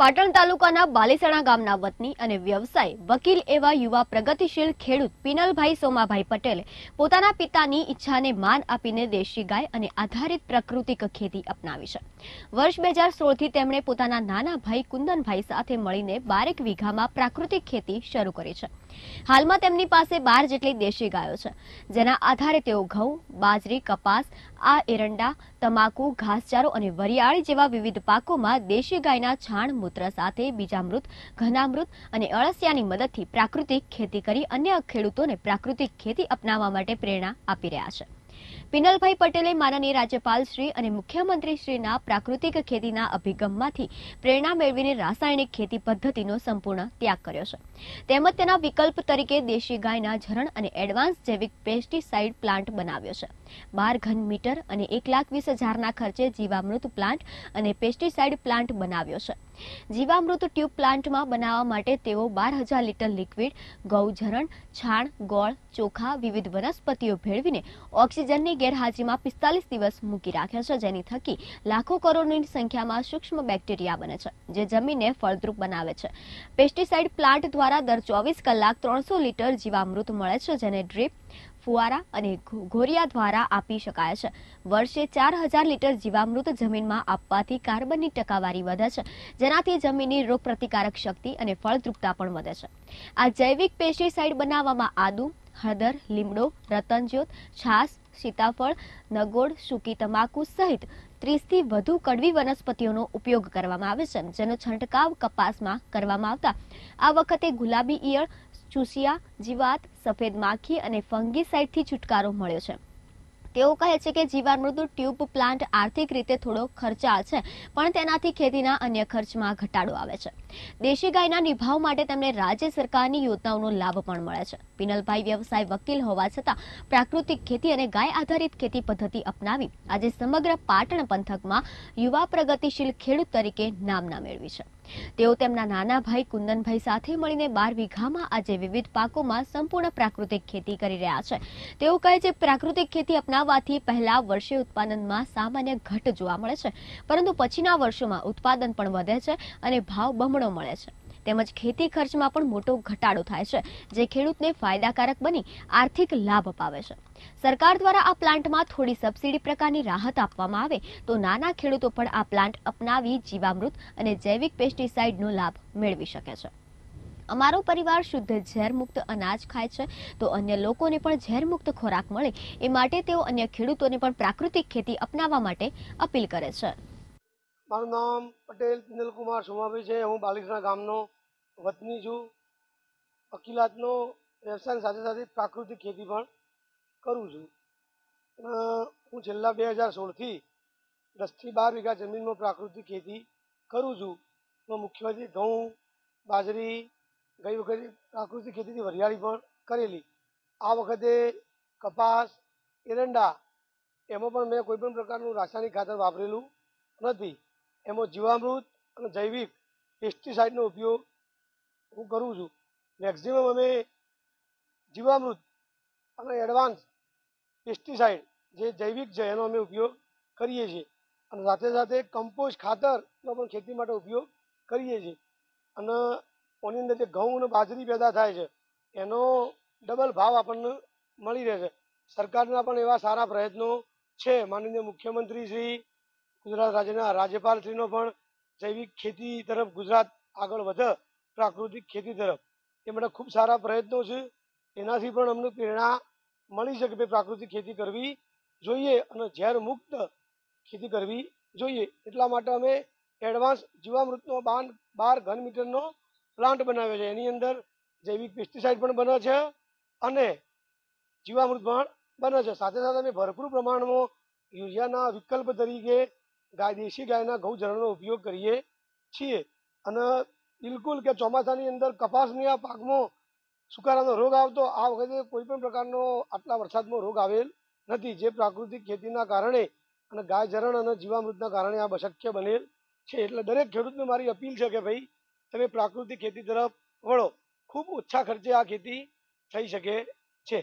પાટણ તાલુકાના બાલેસણા ગામના વતની અને વ્યવસાય વકીલ એવા યુવા પ્રગતિશીલ ખેડૂત પિનલભાઈ સોમાભાઈ પટેલે પોતાના પિતાની ઈચ્છાને માન આપીને દેશી ગાય અને આધારિત પ્રાકૃતિક ખેતી અપનાવી છે વર્ષ બે હજાર સોળથી તેમણે પોતાના નાના ભાઈ કુંદનભાઈ સાથે મળીને બારેક વીઘામાં પ્રાકૃતિક ખેતી શરૂ કરી છે હાલમાં તેમની પાસે બાર જેટલી દેશી ગાયો છે જેના આધારે તેઓ ઘઉં બાજરી કપાસ આ એરંડા તમાકુ ઘાસચારો અને વરિયાળી જેવા વિવિધ પાકોમાં દેશી ગાયના છાણ મૂત્ર સાથે બીજામૃત ઘનામૃત અને અળસિયાની મદદથી પ્રાકૃતિક ખેતી કરી અન્ય ખેડૂતોને પ્રાકૃતિક ખેતી અપનાવવા માટે પ્રેરણા આપી રહ્યા છે પિનલભાઈ પટેલે માનનીય રાજ્યપાલશ્રી અને મુખ્યમંત્રીશ્રીના પ્રાકૃતિક ખેતીના અભિગમમાંથી પ્રેરણા મેળવીને રાસાયણિક ખેતી પદ્ધતિનો સંપૂર્ણ ત્યાગ કર્યો છે તેમજ તેના વિકલ્પ તરીકે દેશી ગાયના ઝરણ અને એડવાન્સ જૈવિક પેસ્ટિસાઇડ પ્લાન્ટ બનાવ્યો છે બાર ઘન મીટર અને એક લાખ વીસ હજારના ખર્ચે જીવામૃત પ્લાન્ટ અને પેસ્ટિસાઇડ પ્લાન્ટ બનાવ્યો છે જીવામૃત ટ્યુબ પ્લાન્ટમાં બનાવવા માટે તેઓ બાર હજાર લીટર લિક્વિડ ગૌઝરણ છાણ ગોળ ચોખા વિવિધ વનસ્પતિઓ ભેળવીને ઓક્સિજનની ગેરહાજરીમાં પિસ્તાલીસ દિવસ મૂકી રાખ્યા છે જેની થકી લાખો કરોડની સંખ્યામાં સૂક્ષ્મ બેક્ટેરિયા બને છે જે જમીનને ફળદ્રુપ બનાવે છે પેસ્ટિસાઇડ પ્લાન્ટ દ્વારા દર ચોવીસ કલાક ત્રણસો લીટર જીવામૃત મળે છે જેને ડ્રીપ ફુવારા અને ઘોરિયા દ્વારા આપી શકાય છે વર્ષે ચાર હજાર લીટર જીવામૃત જમીનમાં આપવાથી કાર્બનની ટકાવારી વધે છે જેનાથી જમીનની રોગ પ્રતિકારક શક્તિ અને ફળદ્રુપતા પણ વધે છે આ જૈવિક પેસ્ટિસાઇડ બનાવવામાં આદુ હળદર લીમડો રતનજ્યોત છાસ સીતાફળ નગોળ સૂકી તમાકુ સહિત ત્રીસથી વધુ કડવી વનસ્પતિઓનો ઉપયોગ કરવામાં આવે છે જેનો છંટકાવ કપાસમાં કરવામાં આવતા આ વખતે ગુલાબી ઈયળ ચૂસિયા જીવાત સફેદ માખી અને ફંગીસાઇડથી છુટકારો મળ્યો છે તેઓ કહે છે કે જીવામૃત ટ્યુબ પ્લાન્ટ આર્થિક રીતે થોડો ખર્ચાળ છે પણ તેનાથી ખેતીના અન્ય ખર્ચમાં ઘટાડો આવે છે દેશી ગાયના નિભાવ માટે તેમને રાજ્ય સરકારની યોજનાઓનો લાભ પણ મળે છે પિનલભાઈ વ્યવસાય વકીલ હોવા છતાં પ્રાકૃતિક ખેતી અને ગાય આધારિત ખેતી પદ્ધતિ અપનાવી આજે સમગ્ર પાટણ પંથકમાં યુવા પ્રગતિશીલ ખેડૂત તરીકે નામના મેળવી છે તેઓ તેમના નાના ભાઈ કુંદનભાઈ સાથે મળીને બાર વીઘામાં આજે વિવિધ પાકોમાં સંપૂર્ણ પ્રાકૃતિક ખેતી કરી રહ્યા છે તેઓ કહે છે પ્રાકૃતિક ખેતી અપનાવવાથી પહેલા વર્ષે ઉત્પાદનમાં સામાન્ય ઘટ જોવા મળે છે પરંતુ પછીના વર્ષોમાં ઉત્પાદન પણ વધે છે અને ભાવ બમણો મળે છે તેમજ ખેતી ખર્ચમાં પણ મોટો ઘટાડો થાય છે જે ખેડૂતને ફાયદાકારક બની આર્થિક લાભ અપાવે છે સરકાર દ્વારા આ પ્લાન્ટમાં થોડી સબસિડી પ્રકારની રાહત આપવામાં આવે તો નાના ખેડૂતો પણ આ પ્લાન્ટ અપનાવી જીવામૃત અને જૈવિક પેસ્ટિસાઇડનો લાભ મેળવી શકે છે અમારો પરિવાર શુદ્ધ ઝેરમુક્ત અનાજ ખાય છે તો અન્ય લોકોને પણ ઝેરમુક્ત ખોરાક મળે એ માટે તેઓ અન્ય ખેડૂતોને પણ પ્રાકૃતિક ખેતી અપનાવવા માટે અપીલ કરે છે મારું નામ પટેલ પિંદલકુમાર સોમાભાઈ છે હું બાલિકના ગામનો વતની છું વકીલાતનો વ્યવસાયની સાથે સાથે પ્રાકૃતિક ખેતી પણ કરું છું હું છેલ્લા બે હજાર સોળથી દસથી બાર વીઘા જમીનમાં પ્રાકૃતિક ખેતી કરું છું એમાં મુખ્યત્વે ઘઉં બાજરી ગઈ વખતે પ્રાકૃતિક ખેતીથી વરિયાળી પણ કરેલી આ વખતે કપાસ એરંડા એમાં પણ મેં કોઈ પણ પ્રકારનું રાસાયણિક ખાતર વાપરેલું નથી એમાં જીવામૃત અને જૈવિક પેસ્ટિસાઇડનો ઉપયોગ હું કરું છું મેક્ઝિમમ અમે જીવામૃત અને એડવાન્સ પેસ્ટિસાઇડ જે જૈવિક છે એનો અમે ઉપયોગ કરીએ છીએ અને સાથે સાથે કમ્પોઝ ખાતરનો પણ ખેતી માટે ઉપયોગ કરીએ છીએ અને ઓની અંદર જે ઘઉં અને બાજરી પેદા થાય છે એનો ડબલ ભાવ આપણને મળી રહે છે સરકારના પણ એવા સારા પ્રયત્નો છે માનનીય મુખ્યમંત્રી શ્રી ગુજરાત રાજ્યના રાજ્યપાલશ્રીનો પણ જૈવિક ખેતી તરફ ગુજરાત આગળ વધે પ્રાકૃતિક ખેતી તરફ એ માટે ખૂબ સારા પ્રયત્નો છે એનાથી પણ અમને પ્રેરણા મળી શકે કે પ્રાકૃતિક ખેતી કરવી જોઈએ અને ઝેર મુક્ત ખેતી કરવી જોઈએ એટલા માટે અમે એડવાન્સ જીવામૃતનો બાન બાર ઘન મીટરનો પ્લાન્ટ બનાવ્યો છે એની અંદર જૈવિક પેસ્ટિસાઇડ પણ બને છે અને જીવામૃત પણ બને છે સાથે સાથે અમે ભરપૂર પ્રમાણમાં યુરિયાના વિકલ્પ તરીકે ગાય દેશી ગાયના ઘઉં ગૌચરણનો ઉપયોગ કરીએ છીએ અને બિલકુલ કે ચોમાસાની અંદર કપાસની આ પાકમાં સુકારાનો રોગ આવતો આ વખતે કોઈ પણ પ્રકારનો આટલા વરસાદમાં રોગ આવેલ નથી જે પ્રાકૃતિક ખેતીના કારણે અને ગાય જરણ અને જીવામૃતના કારણે આ શક્ય બનેલ છે એટલે દરેક ખેડૂતને મારી અપીલ છે કે ભાઈ તમે પ્રાકૃતિક ખેતી તરફ વળો ખૂબ ઓછા ખર્ચે આ ખેતી થઈ શકે છે